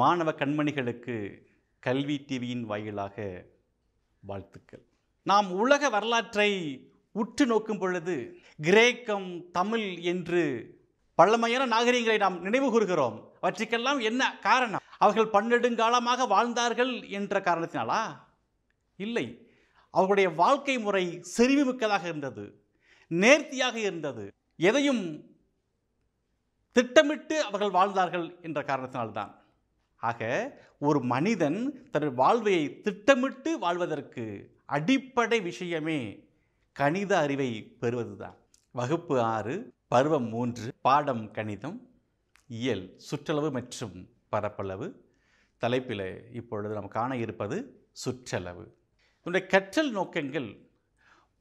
மாணவ கண்மணிகளுக்கு கல்வி டிவியின் வாயிலாக வாழ்த்துக்கள் நாம் உலக வரலாற்றை உற்று நோக்கும் பொழுது கிரேக்கம் தமிழ் என்று பழமையான நாகரிகங்களை நாம் நினைவு கூறுகிறோம் அவற்றுக்கெல்லாம் என்ன காரணம் அவர்கள் பன்னெடுங்காலமாக வாழ்ந்தார்கள் என்ற காரணத்தினாலா இல்லை அவர்களுடைய வாழ்க்கை முறை செறிவுமிக்கதாக இருந்தது நேர்த்தியாக இருந்தது எதையும் திட்டமிட்டு அவர்கள் வாழ்ந்தார்கள் என்ற காரணத்தினால்தான் ஆக ஒரு மனிதன் தன் வாழ்வையை திட்டமிட்டு வாழ்வதற்கு அடிப்படை விஷயமே கணித அறிவை பெறுவது வகுப்பு ஆறு பருவம் மூன்று பாடம் கணிதம் இயல் சுற்றளவு மற்றும் பரப்பளவு தலைப்பில் இப்பொழுது நாம் காண இருப்பது சுற்றளவு இதனுடைய கற்றல் நோக்கங்கள்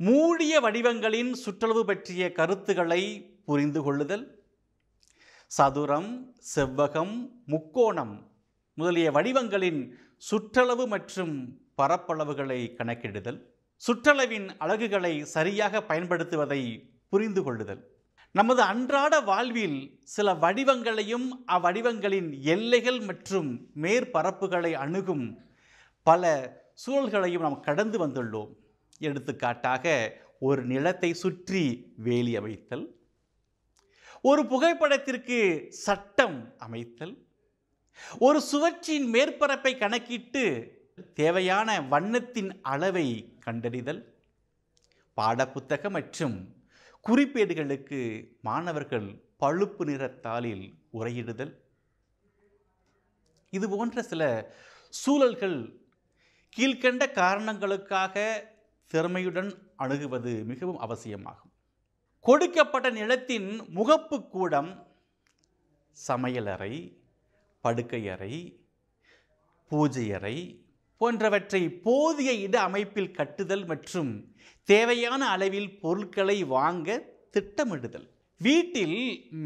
மூடிய வடிவங்களின் சுற்றளவு பற்றிய கருத்துக்களை புரிந்து கொள்ளுதல் சதுரம் செவ்வகம் முக்கோணம் முதலிய வடிவங்களின் சுற்றளவு மற்றும் பரப்பளவுகளை கணக்கிடுதல் சுற்றளவின் அழகுகளை சரியாக பயன்படுத்துவதை புரிந்து கொள்ளுதல் நமது அன்றாட வாழ்வில் சில வடிவங்களையும் அவ்வடிவங்களின் எல்லைகள் மற்றும் மேற்பரப்புகளை அணுகும் பல சூழல்களையும் நாம் கடந்து வந்துள்ளோம் எடுத்துக்காட்டாக ஒரு நிலத்தை சுற்றி வேலி அமைத்தல் ஒரு புகைப்படத்திற்கு சட்டம் அமைத்தல் ஒரு சுவற்றின் மேற்பரப்பை கணக்கிட்டு தேவையான வண்ணத்தின் அளவை கண்டறிதல் பாடப்புத்தகம் மற்றும் குறிப்பேடுகளுக்கு மாணவர்கள் பழுப்பு நிறத்தாளில் உரையிடுதல் இது போன்ற சில சூழல்கள் கீழ்கண்ட காரணங்களுக்காக திறமையுடன் அணுகுவது மிகவும் அவசியமாகும் கொடுக்கப்பட்ட நிலத்தின் முகப்பு கூடம் சமையலறை படுக்கையறை பூஜையறை போன்றவற்றை போதிய இட அமைப்பில் கட்டுதல் மற்றும் தேவையான அளவில் பொருட்களை வாங்க திட்டமிடுதல் வீட்டில்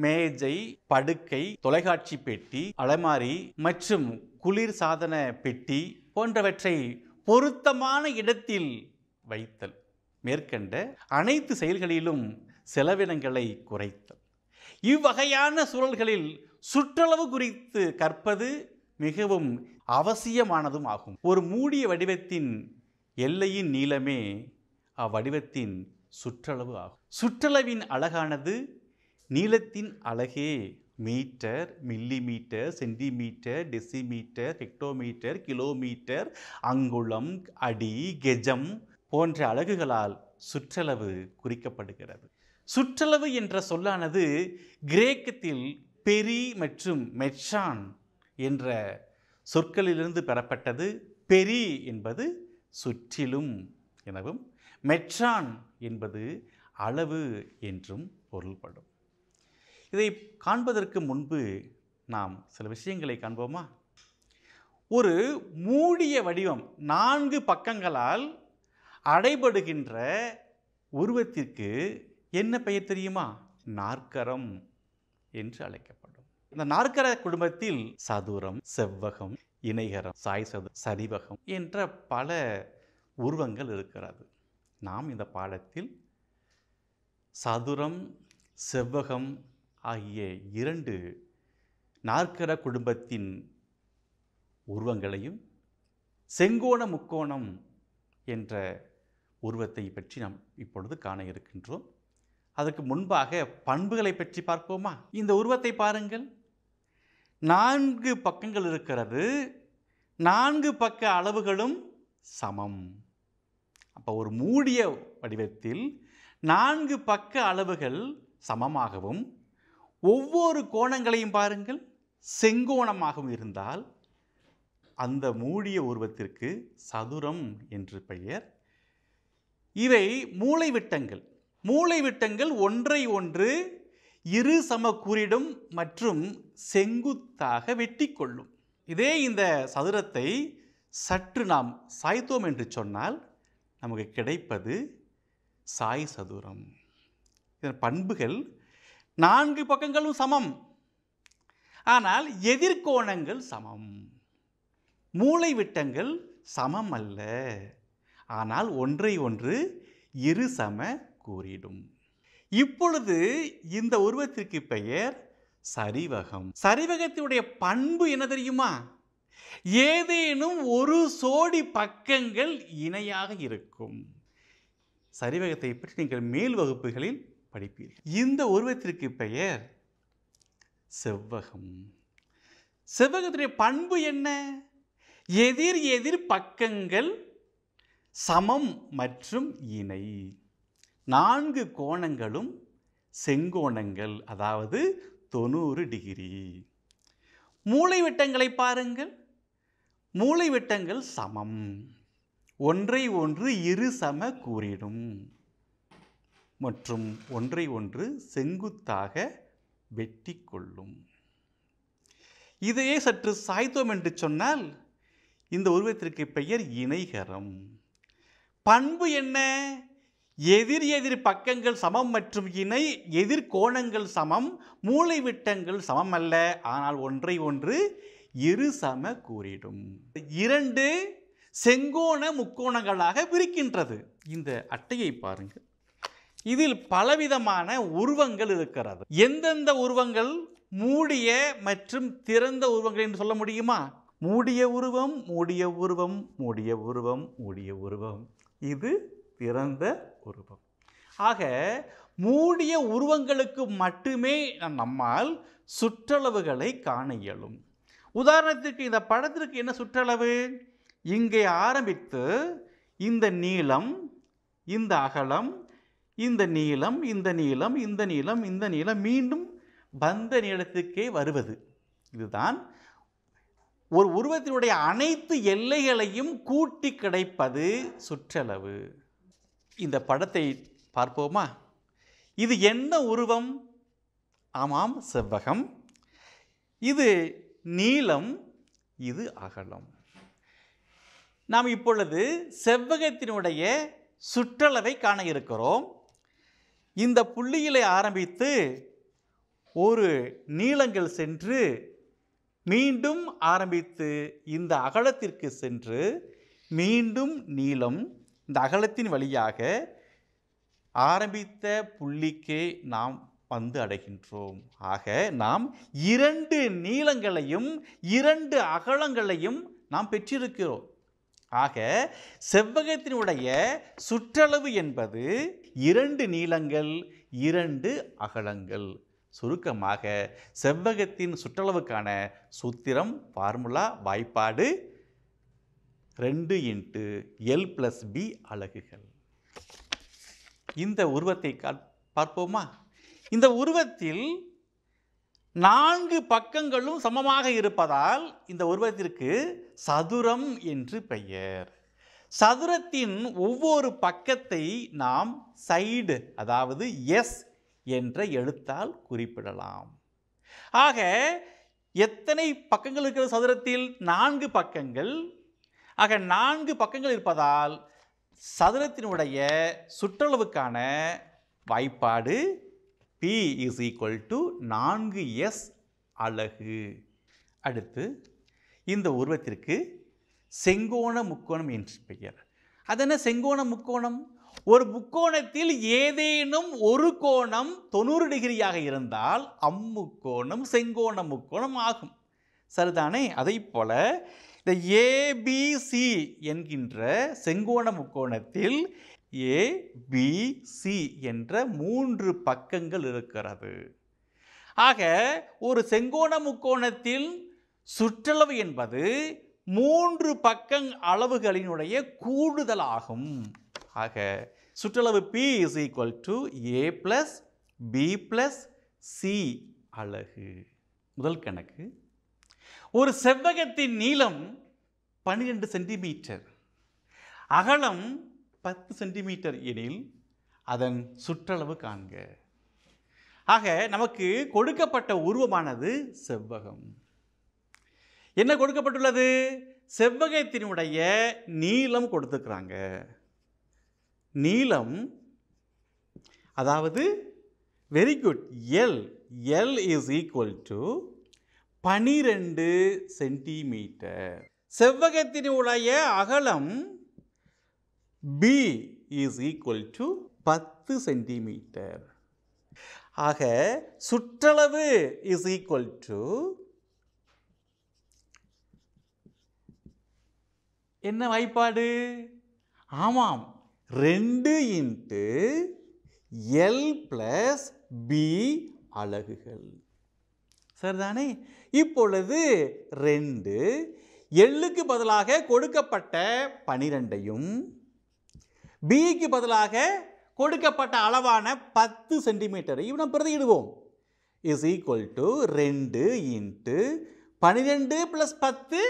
மேஜை படுக்கை தொலைக்காட்சி பெட்டி அலமாரி மற்றும் குளிர் சாதன பெட்டி போன்றவற்றை பொருத்தமான இடத்தில் வைத்தல் மேற்கண்ட அனைத்து செயல்களிலும் செலவினங்களை குறைத்தல் இவ்வகையான சூழல்களில் சுற்றளவு குறித்து கற்பது மிகவும் அவசியமானதும் ஆகும் ஒரு மூடிய வடிவத்தின் எல்லையின் நீளமே அவ்வடிவத்தின் சுற்றளவு ஆகும் சுற்றளவின் அழகானது நீளத்தின் அழகே metre millimetre centimetre decimetre hectometre kilometre அங்குளம் அடி கெஜம் போன்ற அழகுகளால் சுற்றளவு குறிக்கப்படுகிறது சுற்றளவு என்ற சொல்லானது கிரேக்கத்தில் பெரி மற்றும் மெச்சான் என்ற சொற்களிலிருந்து பெறப்பட்டது பெரி என்பது சுற்றிலும் எனவும் மெச்சான் என்பது அளவு என்றும் பொருள்படும் இதை காண்பதற்கு முன்பு நாம் சில விஷயங்களை காண்போமா ஒரு மூடிய வடிவம் நான்கு பக்கங்களால் அடைபடுகின்ற உருவத்திற்கு என்ன பெயர் தெரியுமா நாற்கரம் என்று அழைக்கப்படும் இந்த நாற்கர குடும்பத்தில் சதுரம் செவ்வகம் இணைகரம் சாய் சது சரிவகம் என்ற பல உருவங்கள் இருக்கிறது நாம் இந்த பாடத்தில் சதுரம் செவ்வகம் ஆகிய இரண்டு நாற்கர குடும்பத்தின் உருவங்களையும் செங்கோண முக்கோணம் என்ற உருவத்தை பற்றி நாம் இப்பொழுது காண இருக்கின்றோம் அதற்கு முன்பாக பண்புகளை பற்றி பார்ப்போமா இந்த உருவத்தை பாருங்கள் நான்கு பக்கங்கள் இருக்கிறது நான்கு பக்க அளவுகளும் சமம் அப்போ ஒரு மூடிய வடிவத்தில் நான்கு பக்க அளவுகள் சமமாகவும் ஒவ்வொரு கோணங்களையும் பாருங்கள் செங்கோணமாகவும் இருந்தால் அந்த மூடிய உருவத்திற்கு சதுரம் என்று பெயர் இவை மூளைவிட்டங்கள் மூளைவிட்டங்கள் ஒன்றை ஒன்று இரு சமக்கூறிடும் மற்றும் செங்குத்தாக வெட்டி கொள்ளும் இதே இந்த சதுரத்தை சற்று நாம் சாய்த்தோம் என்று சொன்னால் நமக்கு கிடைப்பது சாய் சதுரம் இதன் பண்புகள் நான்கு பக்கங்களும் சமம் ஆனால் எதிர்கோணங்கள் சமம் மூளை விட்டங்கள் சமம் அல்ல ஆனால் ஒன்றை ஒன்று இரு சம கூறிடும் இப்பொழுது இந்த உருவத்திற்கு பெயர் சரிவகம் சரிவகத்தினுடைய பண்பு என்ன தெரியுமா ஏதேனும் ஒரு சோடி பக்கங்கள் இணையாக இருக்கும் சரிவகத்தை பற்றி நீங்கள் மேல் வகுப்புகளில் படிப்பீர்கள் இந்த உருவத்திற்கு பெயர் செவ்வகம் செவ்வகத்துடைய பண்பு என்ன எதிர் எதிர் பக்கங்கள் சமம் மற்றும் இணை நான்கு கோணங்களும் செங்கோணங்கள் அதாவது தொண்ணூறு டிகிரி மூளை விட்டங்களை பாருங்கள் மூளை விட்டங்கள் சமம் ஒன்றை ஒன்று இரு சம கூறிடும் மற்றும் ஒன்றை ஒன்று செங்குத்தாக வெட்டி கொள்ளும் இதையே சற்று சாய்த்தோம் என்று சொன்னால் இந்த உருவத்திற்கு பெயர் இணைகரம் பண்பு என்ன எதிர் எதிர் பக்கங்கள் சமம் மற்றும் இணை எதிர் கோணங்கள் சமம் மூளைவிட்டங்கள் சமம் அல்ல ஆனால் ஒன்றை ஒன்று இரு சம கூறிடும் இரண்டு செங்கோண முக்கோணங்களாக பிரிக்கின்றது இந்த அட்டையை பாருங்கள் இதில் பலவிதமான உருவங்கள் இருக்கிறது எந்தெந்த உருவங்கள் மூடிய மற்றும் திறந்த உருவங்கள் என்று சொல்ல முடியுமா மூடிய உருவம் மூடிய உருவம் மூடிய உருவம் மூடிய உருவம் இது திறந்த உருவம் ஆக மூடிய உருவங்களுக்கு மட்டுமே நம்மால் சுற்றளவுகளை காண இயலும் உதாரணத்திற்கு இந்த படத்திற்கு என்ன சுற்றளவு இங்கே ஆரம்பித்து இந்த நீளம் இந்த அகலம் இந்த நீளம் இந்த நீளம் இந்த நீளம் இந்த நீளம் மீண்டும் பந்த நீளத்துக்கே வருவது இதுதான் ஒரு உருவத்தினுடைய அனைத்து எல்லைகளையும் கூட்டி கிடைப்பது சுற்றளவு இந்த படத்தை பார்ப்போமா இது என்ன உருவம் ஆமாம் செவ்வகம் இது நீளம் இது அகலம் நாம் இப்பொழுது செவ்வகத்தினுடைய சுற்றளவை காண இருக்கிறோம் இந்த புள்ளியிலே ஆரம்பித்து ஒரு நீளங்கள் சென்று மீண்டும் ஆரம்பித்து இந்த அகலத்திற்கு சென்று மீண்டும் நீளம் இந்த அகலத்தின் வழியாக ஆரம்பித்த புள்ளிக்கே நாம் வந்து அடைகின்றோம் ஆக நாம் இரண்டு நீளங்களையும் இரண்டு அகலங்களையும் நாம் பெற்றிருக்கிறோம் ஆக செவ்வகத்தினுடைய சுற்றளவு என்பது இரண்டு நீளங்கள் இரண்டு அகலங்கள் சுருக்கமாக செவ்வகத்தின் சுற்றளவுக்கான சூத்திரம் ஃபார்முலா வாய்ப்பாடு ரெண்டு இன்ட்டு எல் ப்ளஸ் பி அலகுகள் இந்த உருவத்தை பார்ப்போமா இந்த உருவத்தில் நான்கு பக்கங்களும் சமமாக இருப்பதால் இந்த உருவத்திற்கு சதுரம் என்று பெயர் சதுரத்தின் ஒவ்வொரு பக்கத்தை நாம் சைடு அதாவது எஸ் என்ற எழுத்தால் குறிப்பிடலாம் ஆக எத்தனை பக்கங்கள் இருக்கிற சதுரத்தில் நான்கு பக்கங்கள் ஆக நான்கு பக்கங்கள் இருப்பதால் சதுரத்தினுடைய சுற்றளவுக்கான வாய்ப்பாடு பி இஸ் ஈக்குவல் டு நான்கு எஸ் அழகு அடுத்து இந்த உருவத்திற்கு செங்கோண முக்கோணம் என்று பெயர் அதென்ன செங்கோண முக்கோணம் ஒரு முக்கோணத்தில் ஏதேனும் ஒரு கோணம் தொண்ணூறு டிகிரியாக இருந்தால் அம்முக்கோணம் செங்கோண முக்கோணம் ஆகும் சரிதானே அதை போல இந்த ஏபிசி என்கின்ற செங்கோண முக்கோணத்தில் ஏபிசி என்ற மூன்று பக்கங்கள் இருக்கிறது ஆக ஒரு செங்கோண முக்கோணத்தில் சுற்றளவு என்பது மூன்று பக்கங் அளவுகளினுடைய கூடுதலாகும் ஆக சுற்றளவு P is equal to A plus B plus C அழகு முதல் கணக்கு ஒரு செவ்வகத்தின் நீளம் பன்னிரெண்டு சென்டிமீட்டர் அகலம் பத்து சென்டிமீட்டர் எனில் அதன் சுற்றளவு காண்க ஆக நமக்கு கொடுக்கப்பட்ட உருவமானது செவ்வகம் என்ன கொடுக்கப்பட்டுள்ளது செவ்வகத்தினுடைய நீளம் கொடுத்துக்கிறாங்க நீளம் அதாவது very good L L is equal to பனிரெண்டு சென்டிமீட்டர் செவ்வகத்தினுடைய அகலம் பி இஸ் ஈக்குவல் டு பத்து சென்டிமீட்டர் ஆக சுற்றளவு இஸ் ஈக்குவல் டு என்ன வாய்ப்பாடு ஆமாம் ரெண்டு இன்ட்டு எல் ப்ளஸ் பி அலகுகள் சரிதானே இப்பொழுது ரெண்டு எள்ளுக்கு பதிலாக கொடுக்கப்பட்ட பனிரெண்டையும் பிக்கு பதிலாக கொடுக்கப்பட்ட அளவான பத்து சென்டிமீட்டரையும் நம்ம பிரதிடுவோம் இஸ் ஈக்குவல் டு ரெண்டு இன்ட்டு பனிரெண்டு ப்ளஸ் பத்து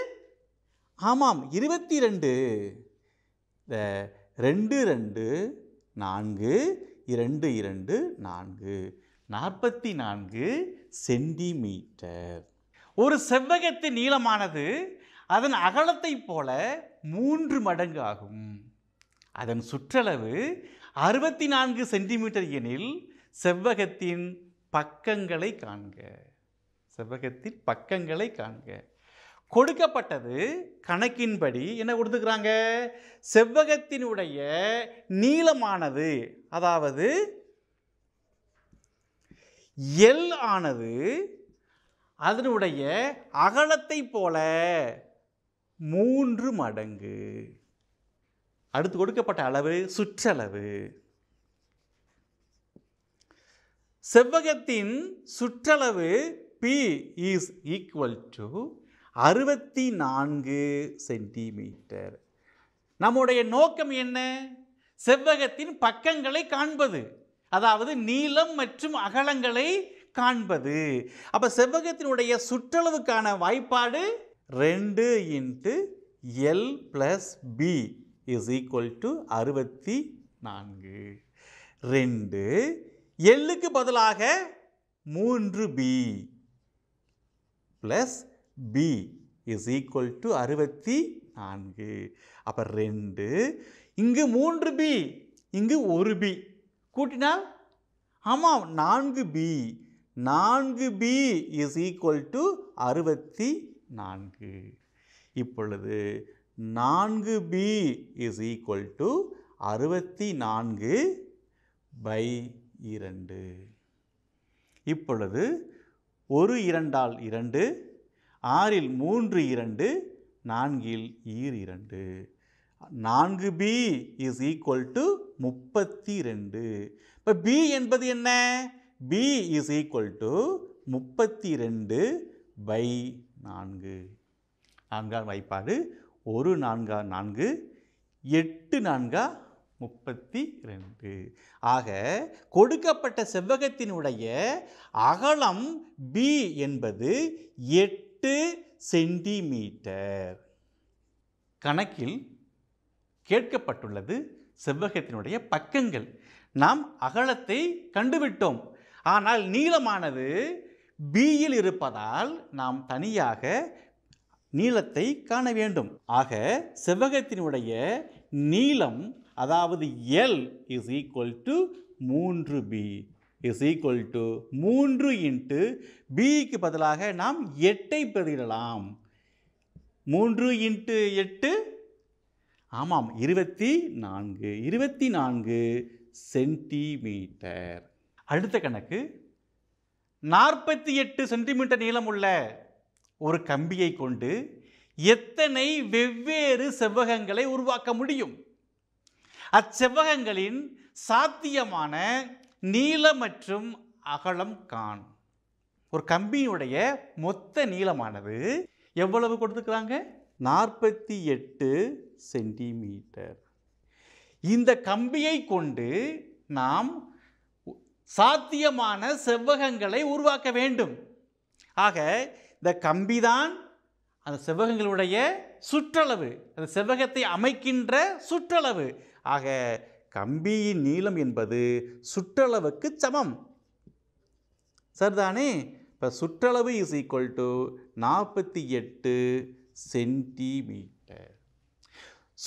ஆமாம் இருபத்தி ரெண்டு ரெண்டு ரெண்டு நான்கு இரண்டு இரண்டு நான்கு நாற்பத்தி நான்கு சென்டிமீட்டர் ஒரு செவ்வகத்தின் நீளமானது அதன் அகலத்தைப் போல மூன்று மடங்கு ஆகும் அதன் சுற்றளவு அறுபத்தி நான்கு சென்டிமீட்டர் எனில் செவ்வகத்தின் பக்கங்களை காண்க செவ்வகத்தின் பக்கங்களை காண்க கொடுக்கப்பட்டது கணக்கின்படி என்ன கொடுத்துக்கிறாங்க செவ்வகத்தினுடைய நீளமானது அதாவது எல் ஆனது அதனுடைய அகலத்தை போல மூன்று மடங்கு அடுத்து கொடுக்கப்பட்ட அளவு சுற்றளவு செவ்வகத்தின் சுற்றளவு பி இஸ் ஈக்குவல் டு அறுபத்தி நான்கு சென்டிமீட்டர் நம்முடைய நோக்கம் என்ன செவ்வகத்தின் பக்கங்களை காண்பது அதாவது நீளம் மற்றும் அகலங்களை காண்பது அப்போ செவ்வகத்தினுடைய சுற்றளவுக்கான வாய்ப்பாடு ரெண்டு into L plus B is equal to அறுபத்தி நான்கு ரெண்டு எல்லுக்கு பதிலாக மூன்று B plus B is equal to அறுபத்தி நான்கு அப்போ ரெண்டு இங்கு மூன்று பி இங்கு ஒரு பி கூட்டினால் ஆமாம் நான்கு பி நான்கு பி இஸ் ஈக்குவல் டு அறுபத்தி நான்கு இப்பொழுது நான்கு பி இஸ் ஈக்குவல் டு அறுபத்தி நான்கு பை இரண்டு இப்பொழுது ஒரு இரண்டால் இரண்டு ஆறில் மூன்று இரண்டு நான்கில் ஈர் இரண்டு நான்கு பி இஸ் ஈக்குவல் டு முப்பத்தி ரெண்டு இப்போ பி என்பது என்ன பி is equal to முப்பத்தி ரெண்டு பை நான்கு நான்காம் வாய்ப்பாடு ஒரு நான்கா நான்கு எட்டு நான்கா முப்பத்தி ரெண்டு ஆக கொடுக்கப்பட்ட செவ்வகத்தினுடைய அகலம் பி என்பது எட்டு சென்டிமீட்டர் கணக்கில் கேட்கப்பட்டுள்ளது செவ்வகத்தினுடைய பக்கங்கள் நாம் அகலத்தை கண்டுவிட்டோம் ஆனால் நீளமானது பியில் இருப்பதால் நாம் தனியாக நீளத்தை காண வேண்டும் ஆக செவ்வகத்தினுடைய நீளம் அதாவது எல் இஸ் ஈக்குவல் டு மூன்று பி இஸ் ஈக்குவல் டு மூன்று இன்ட்டு பிக்கு பதிலாக நாம் எட்டை பெருகிடலாம் மூன்று இன்ட்டு எட்டு ஆமாம் இருபத்தி நான்கு இருபத்தி நான்கு சென்டிமீட்டர் அடுத்த கணக்கு நாற்பத்தி எட்டு சென்டிமீட்டர் நீளம் உள்ள ஒரு கம்பியை கொண்டு எத்தனை வெவ்வேறு செவ்வகங்களை உருவாக்க முடியும் அச்செவ்வகங்களின் சாத்தியமான நீளம் மற்றும் அகலம் கான் ஒரு கம்பியினுடைய மொத்த நீளமானது எவ்வளவு கொடுத்துக்கிறாங்க நாற்பத்தி எட்டு சென்டிமீட்டர் இந்த கம்பியை கொண்டு நாம் சாத்தியமான செவ்வகங்களை உருவாக்க வேண்டும் ஆக இந்த கம்பிதான் அந்த செவ்வகங்களுடைய சுற்றளவு அந்த செவ்வகத்தை அமைக்கின்ற சுற்றளவு ஆக கம்பியின் நீளம் என்பது சுற்றளவுக்கு சமம் சரிதானே இப்போ சுற்றளவு இஸ் ஈக்குவல் டு நாற்பத்தி எட்டு சென்டிமீட்டர்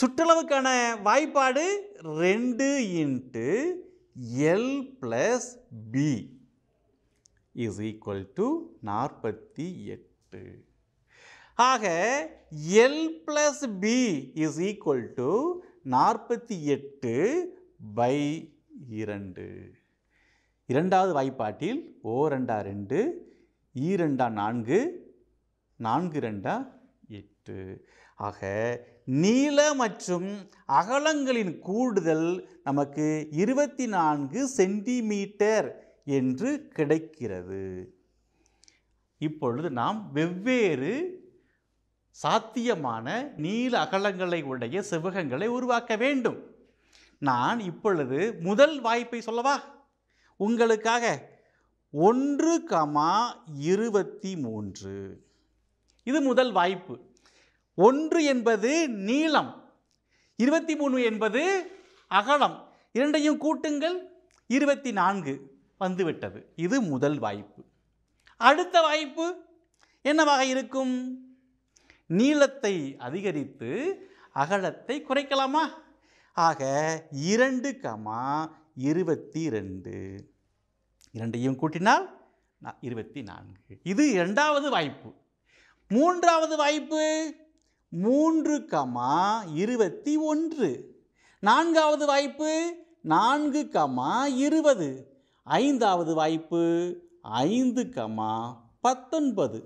சுற்றளவுக்கான வாய்ப்பாடு ரெண்டு into L plus B is equal to நாற்பத்தி எட்டு ஆக L plus B is equal to நாற்பத்தி எட்டு பை இரண்டு இரண்டாவது வாய்ப்பாட்டில் ஓ ரெண்டா ரெண்டு ஈ e ரெண்டா நான்கு நான்கு ரெண்டா எட்டு ஆக நீள மற்றும் அகலங்களின் கூடுதல் நமக்கு இருபத்தி நான்கு சென்டிமீட்டர் என்று கிடைக்கிறது இப்பொழுது நாம் வெவ்வேறு சாத்தியமான நீள அகலங்களை உடைய செவ்வகங்களை உருவாக்க வேண்டும் நான் இப்பொழுது முதல் வாய்ப்பை சொல்லவா உங்களுக்காக ஒன்று கமா இருபத்தி மூன்று இது முதல் வாய்ப்பு ஒன்று என்பது நீளம் இருபத்தி மூணு என்பது அகலம் இரண்டையும் கூட்டுங்கள் இருபத்தி நான்கு வந்துவிட்டது இது முதல் வாய்ப்பு அடுத்த வாய்ப்பு என்னவாக இருக்கும் நீளத்தை அதிகரித்து அகலத்தை குறைக்கலாமா ஆக இரண்டு கமா இருபத்தி ரெண்டு இரண்டையும் கூட்டினால் இருபத்தி நான்கு இது இரண்டாவது வாய்ப்பு மூன்றாவது வாய்ப்பு மூன்று கமா இருபத்தி ஒன்று நான்காவது வாய்ப்பு நான்கு கமா இருபது ஐந்தாவது வாய்ப்பு ஐந்து கமா பத்தொன்பது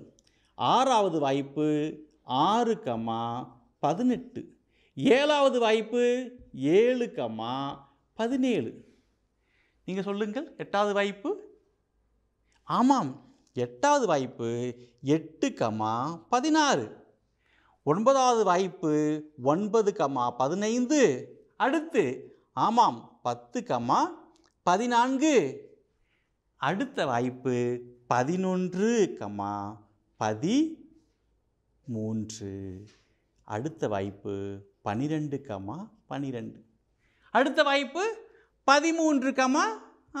ஆறாவது வாய்ப்பு ஆறு கமா பதினெட்டு ஏழாவது வாய்ப்பு ஏழு கமா பதினேழு நீங்கள் சொல்லுங்கள் எட்டாவது வாய்ப்பு ஆமாம் எட்டாவது வாய்ப்பு எட்டு கமா பதினாறு ஒன்பதாவது வாய்ப்பு ஒன்பது கமா பதினைந்து அடுத்து ஆமாம் பத்து கமா பதினான்கு அடுத்த வாய்ப்பு பதினொன்று கமா பதி மூன்று அடுத்த வாய்ப்பு பனிரெண்டு கமா பனிரெண்டு அடுத்த வாய்ப்பு பதிமூன்று கமா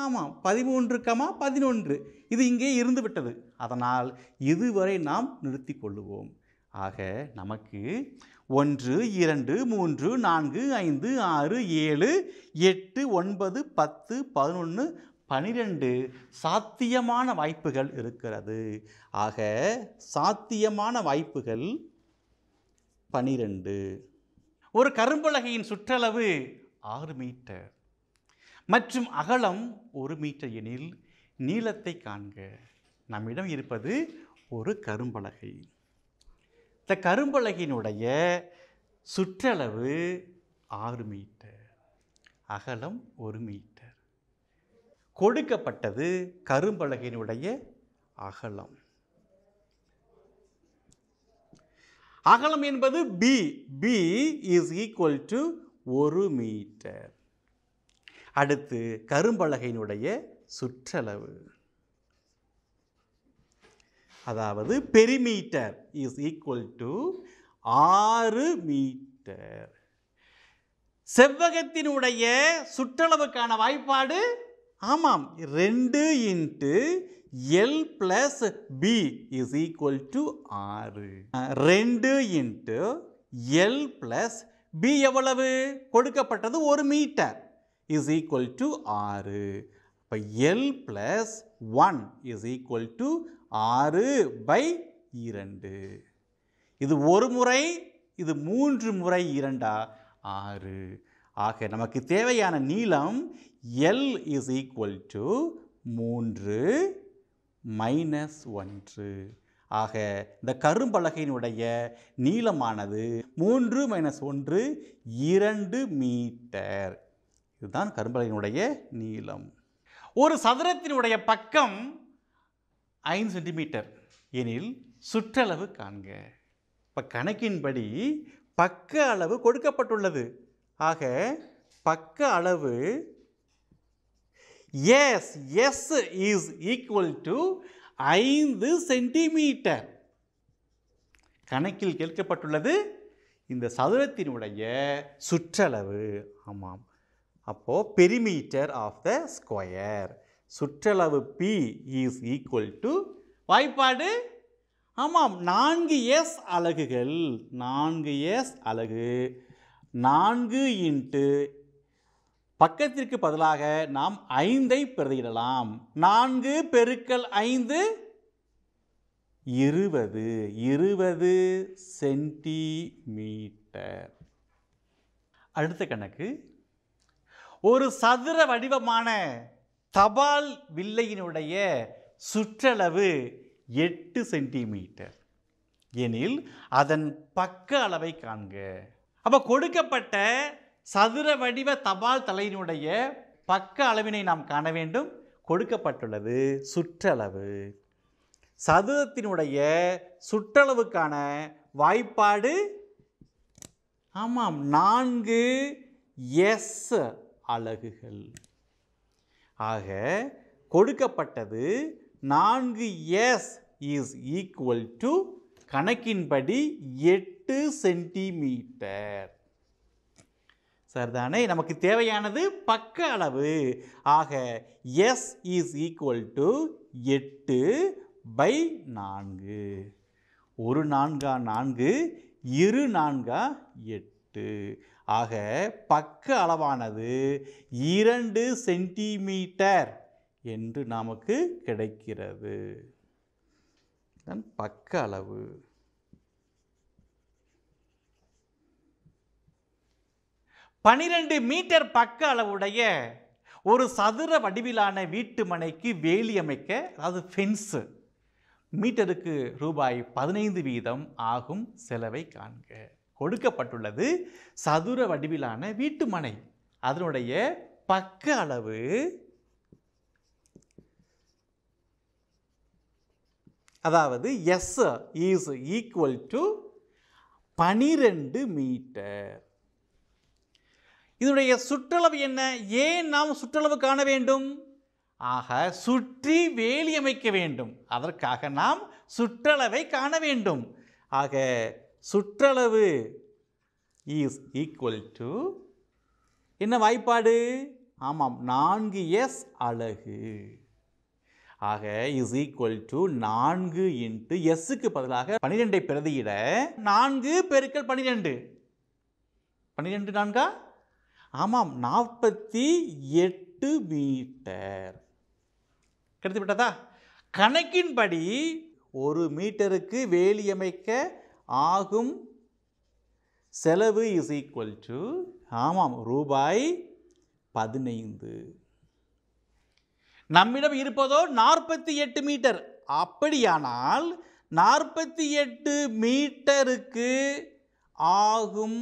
ஆமாம் பதிமூன்று கமா பதினொன்று இது இங்கே இருந்து விட்டது அதனால் இதுவரை நாம் நிறுத்தி கொள்ளுவோம் ஆக நமக்கு ஒன்று இரண்டு மூன்று நான்கு ஐந்து ஆறு ஏழு எட்டு ஒன்பது பத்து பதினொன்று பனிரெண்டு சாத்தியமான வாய்ப்புகள் இருக்கிறது ஆக சாத்தியமான வாய்ப்புகள் பனிரெண்டு ஒரு கரும்பலகையின் சுற்றளவு ஆறு மீட்டர் மற்றும் அகலம் ஒரு மீட்டர் எனில் நீளத்தை காண்க நம்மிடம் இருப்பது ஒரு கரும்பலகை இந்த கரும்பலகினுடைய சுற்றளவு ஆறு மீட்டர் அகலம் ஒரு மீட்டர் கொடுக்கப்பட்டது கரும்பலகையினுடைய அகலம் அகலம் என்பது B B is equal to ஒரு மீட்டர் அடுத்து கரும்பலகையினுடைய சுற்றளவு அதாவது பெரிமீட்டர் இஸ் ஈக்குவல் டு ஆறு மீட்டர் செவ்வகத்தினுடைய சுற்றளவுக்கான வாய்ப்பாடு ஆமாம் ரெண்டு into L plus B is equal to ஆறு ரெண்டு இன்ட்டு எல் ப்ளஸ் பி எவ்வளவு கொடுக்கப்பட்டது ஒரு மீட்டர் இஸ் ஈக்குவல் டு ஆறு இப்போ L plus one is equal to ஆறு பை இரண்டு இது ஒரு முறை இது மூன்று முறை இரண்டா ஆறு ஆக நமக்கு தேவையான நீளம் எல் இஸ் ஈக்குவல் டு மூன்று மைனஸ் ஒன்று ஆக இந்த கரும்பலகையினுடைய நீளமானது மூன்று மைனஸ் ஒன்று இரண்டு மீட்டர் இதுதான் கரும்பலகையினுடைய நீளம் ஒரு சதுரத்தினுடைய பக்கம் ஐந்து சென்டிமீட்டர் எனில் சுற்றளவு காண்க இப்போ கணக்கின்படி பக்க அளவு கொடுக்கப்பட்டுள்ளது ஆக பக்க அளவு S S is equal to ஐந்து சென்டிமீட்டர் கணக்கில் கேட்கப்பட்டுள்ளது இந்த சதுரத்தினுடைய சுற்றளவு ஆமாம் அப்போது பெரிமீட்டர் ஆஃப் த ஸ்கொயர் சுற்றளவு பி இஸ் ஈக்குவல் to வாய்ப்பாடு ஆமாம் நான்கு எஸ் அலகுகள் நான்கு எஸ் அலகு நான்கு இன்ட்டு பக்கத்திற்கு பதிலாக நாம் ஐந்தை பிரதியிடலாம் நான்கு பெருக்கல் ஐந்து இருபது இருபது சென்டிமீட்டர் அடுத்த கணக்கு ஒரு சதுர வடிவமான தபால் வில்லையினுடைய சுற்றளவு எட்டு சென்டிமீட்டர் எனில் அதன் பக்க அளவை காண்க அப்போ கொடுக்கப்பட்ட சதுர வடிவ தபால் தலையினுடைய பக்க அளவினை நாம் காண வேண்டும் கொடுக்கப்பட்டுள்ளது சுற்றளவு சதுரத்தினுடைய சுற்றளவுக்கான வாய்ப்பாடு ஆமாம் நான்கு எஸ் அலகுகள் ஆக கொடுக்கப்பட்டது நான்கு எஸ் இஸ் ஈக்குவல் டு கணக்கின்படி எட்டு சென்டிமீட்டர் சரிதானே நமக்கு தேவையானது பக்க அளவு ஆக எஸ் இஸ் ஈக்குவல் டு எட்டு பை நான்கு ஒரு நான்கா நான்கு இரு நான்கா எட்டு ஆக பக்க அளவானது இரண்டு சென்டிமீட்டர் என்று நமக்கு கிடைக்கிறது பக்க அளவு பனிரெண்டு மீட்டர் பக்க அளவுடைய ஒரு சதுர வடிவிலான வீட்டு மனைக்கு வேலி அமைக்க அதாவது ஃபென்ஸு மீட்டருக்கு ரூபாய் பதினைந்து வீதம் ஆகும் செலவை காண்க கொடுக்கப்பட்டுள்ளது சதுர வடிவிலான வீட்டுமனை அதனுடைய பக்க அளவு அதாவது எஸ் இஸ் ஈக்குவல் டு பனிரெண்டு மீட்டர் இதனுடைய சுற்றளவு என்ன ஏன் நாம் சுற்றளவு காண வேண்டும் ஆக சுற்றி வேலி அமைக்க வேண்டும் அதற்காக நாம் சுற்றளவை காண வேண்டும் ஆக சுற்றளவு இஸ் ஈக்குவல் டு என்ன வாய்ப்பாடு ஆமாம் நான்கு எஸ் அழகு ஆக இஸ் ஈக்குவல் டு நான்கு இன்ட்டு எஸ்ஸுக்கு பதிலாக பன்னிரெண்டை பிரதியிட நான்கு பெருக்கள் பன்னிரெண்டு பன்னிரெண்டு நான்கா ஆமாம் நாற்பத்தி எட்டு மீட்டர் கிடைத்து விட்டதா கணக்கின்படி ஒரு மீட்டருக்கு வேலியமைக்க ஆகும் செலவு இஸ் ஈக்குவல் டு ஆமாம் ரூபாய் பதினைந்து நம்மிடம் இருப்பதோ நாற்பத்தி எட்டு மீட்டர் அப்படியானால் நாற்பத்தி எட்டு மீட்டருக்கு ஆகும்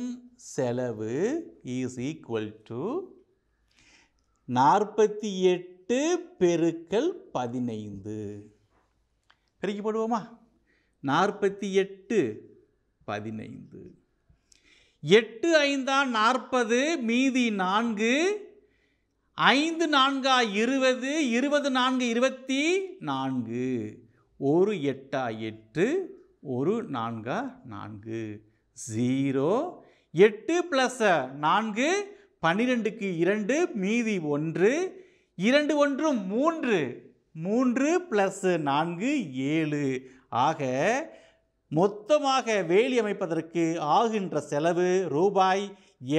செலவு இஸ் ஈக்குவல் டு நாற்பத்தி எட்டு பெருக்கல் பதினைந்து பெருக்கி போடுவோமா நாற்பத்தி எட்டு பதினைந்து எட்டு ஐந்தா நாற்பது மீதி நான்கு ஐந்து நான்கா இருபது இருபது நான்கு இருபத்தி நான்கு ஒரு எட்டா எட்டு ஒரு நான்கா நான்கு ஜீரோ எட்டு ப்ளஸ் நான்கு பன்னிரெண்டுக்கு இரண்டு மீதி ஒன்று இரண்டு ஒன்று மூன்று மூன்று ப்ளஸ் நான்கு ஏழு ஆக மொத்தமாக வேலி அமைப்பதற்கு ஆகின்ற செலவு ரூபாய்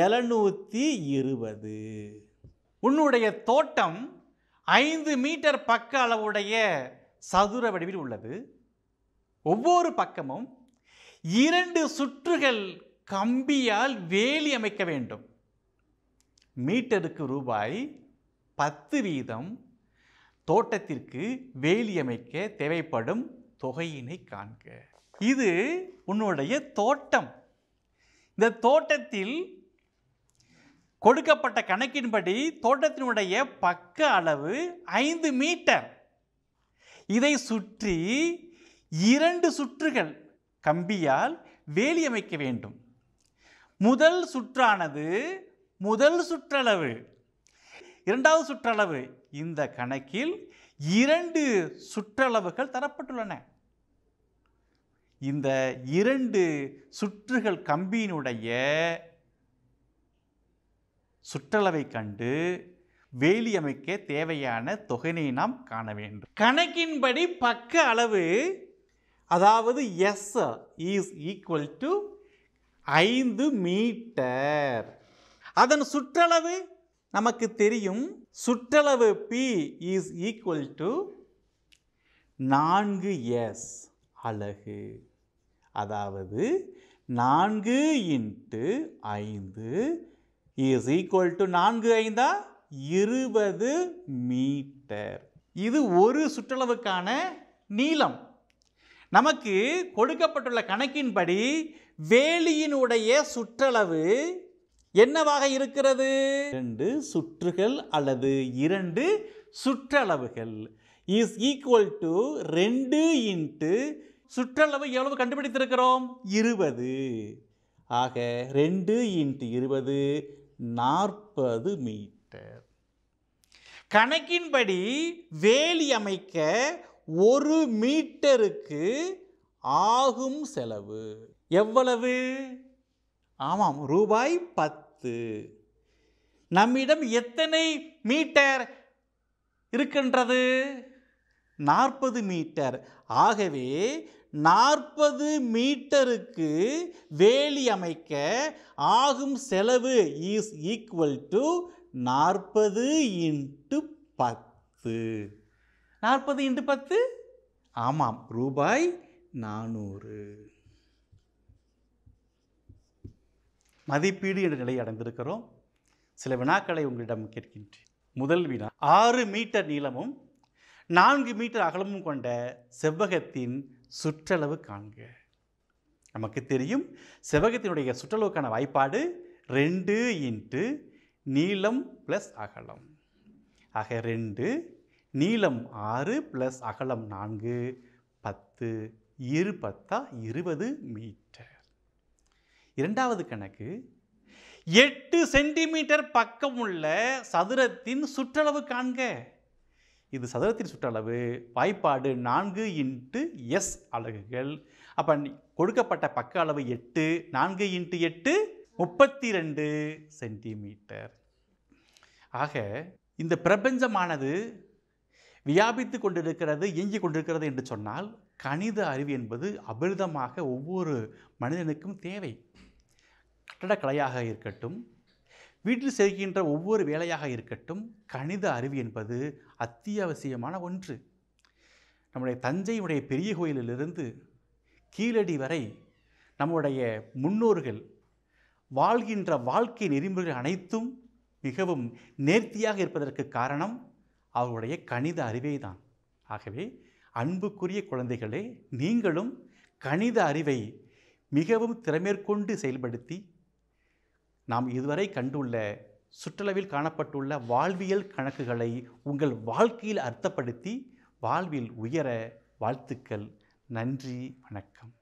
எழுநூற்றி இருபது உன்னுடைய தோட்டம் ஐந்து மீட்டர் பக்க அளவுடைய சதுர வடிவில் உள்ளது ஒவ்வொரு பக்கமும் இரண்டு சுற்றுகள் கம்பியால் வேலி அமைக்க வேண்டும் மீட்டருக்கு ரூபாய் பத்து வீதம் தோட்டத்திற்கு வேலி அமைக்க தேவைப்படும் தொகையினை காண்க இது உன்னுடைய தோட்டம் இந்த தோட்டத்தில் கொடுக்கப்பட்ட கணக்கின்படி தோட்டத்தினுடைய பக்க அளவு ஐந்து மீட்டர் இதை சுற்றி இரண்டு சுற்றுகள் கம்பியால் வேலி அமைக்க வேண்டும் முதல் சுற்றானது முதல் சுற்றளவு இரண்டாவது சுற்றளவு இந்த கணக்கில் இரண்டு சுற்றளவுகள் தரப்பட்டுள்ளன இந்த இரண்டு சுற்றுகள் கம்பியினுடைய சுற்றளவை கண்டு வேலி அமைக்க தேவையான தொகையினை நாம் காண வேண்டும் கணக்கின்படி பக்க அளவு அதாவது எஸ் இஸ் ஈக்குவல் டு ஐந்து மீட்டர் அதன் சுற்றளவு நமக்கு தெரியும் சுற்றளவு பி இஸ் ஈக்குவல் டு நான்கு எஸ் அழகு அதாவது நான்கு இன்ட்டு ஐந்து இஸ் ஈக்குவல் டு நான்கு ஐந்தா இருபது மீட்டர் இது ஒரு சுற்றளவுக்கான நீளம் நமக்கு கொடுக்கப்பட்டுள்ள கணக்கின்படி வேலியினுடைய சுற்றளவு என்னவாக இருக்கிறது இரண்டு சுற்றுகள் அல்லது இரண்டு சுற்றளவுகள் இஸ் ஈக்குவல் டு ரெண்டு இன்ட்டு சுற்றளவு எவ்வளவு கண்டுபிடித்திருக்கிறோம் இருபது ஆக ரெண்டு இன்ட்டு இருபது நாற்பது மீட்டர் கணக்கின்படி வேலி அமைக்க ஒரு மீட்டருக்கு ஆகும் செலவு எவ்வளவு ஆமாம் ரூபாய் பத்து நம்மிடம் எத்தனை மீட்டர் இருக்கின்றது நாற்பது மீட்டர் ஆகவே நாற்பது மீட்டருக்கு வேலி அமைக்க ஆகும் செலவு இஸ் ஈக்குவல் டு நாற்பது இன்ட்டு பத்து நாற்பது இன்ட்டு பத்து ஆமாம் ரூபாய் நானூறு மதிப்பீடு என்ற நிலையை அடைந்திருக்கிறோம் சில வினாக்களை உங்களிடம் கேட்கின்றேன் முதல் வினா ஆறு மீட்டர் நீளமும் நான்கு மீட்டர் அகலமும் கொண்ட செவ்வகத்தின் சுற்றளவு காண்க நமக்கு தெரியும் செவ்வகத்தினுடைய சுற்றளவுக்கான வாய்ப்பாடு ரெண்டு இன்ட்டு நீளம் ப்ளஸ் அகலம் ஆக ரெண்டு நீளம் ஆறு ப்ளஸ் அகலம் நான்கு பத்து இரு பத்தா இருபது மீட்டர் இரண்டாவது கணக்கு எட்டு சென்டிமீட்டர் பக்கம் உள்ள சதுரத்தின் சுற்றளவு காண்க இது சதுரத்தின் சுற்றளவு வாய்ப்பாடு நான்கு இன்ட்டு எஸ் அலகுகள் அப்போ கொடுக்கப்பட்ட பக்க அளவு எட்டு நான்கு இன்ட்டு எட்டு முப்பத்தி ரெண்டு சென்டிமீட்டர் ஆக இந்த பிரபஞ்சமானது வியாபித்து கொண்டிருக்கிறது இயங்கிக் கொண்டிருக்கிறது என்று சொன்னால் கணித அறிவு என்பது அபிர்தமாக ஒவ்வொரு மனிதனுக்கும் தேவை கட்டடக்கலையாக இருக்கட்டும் வீட்டில் செய்கின்ற ஒவ்வொரு வேலையாக இருக்கட்டும் கணித அறிவு என்பது அத்தியாவசியமான ஒன்று நம்முடைய தஞ்சையுடைய பெரிய கோயிலிலிருந்து கீழடி வரை நம்முடைய முன்னோர்கள் வாழ்கின்ற வாழ்க்கை நெறிமுறைகள் அனைத்தும் மிகவும் நேர்த்தியாக இருப்பதற்கு காரணம் அவருடைய கணித அறிவே தான் ஆகவே அன்புக்குரிய குழந்தைகளே நீங்களும் கணித அறிவை மிகவும் திறமேற்கொண்டு செயல்படுத்தி நாம் இதுவரை கண்டுள்ள சுற்றளவில் காணப்பட்டுள்ள வாழ்வியல் கணக்குகளை உங்கள் வாழ்க்கையில் அர்த்தப்படுத்தி வாழ்வில் உயர வாழ்த்துக்கள் நன்றி வணக்கம்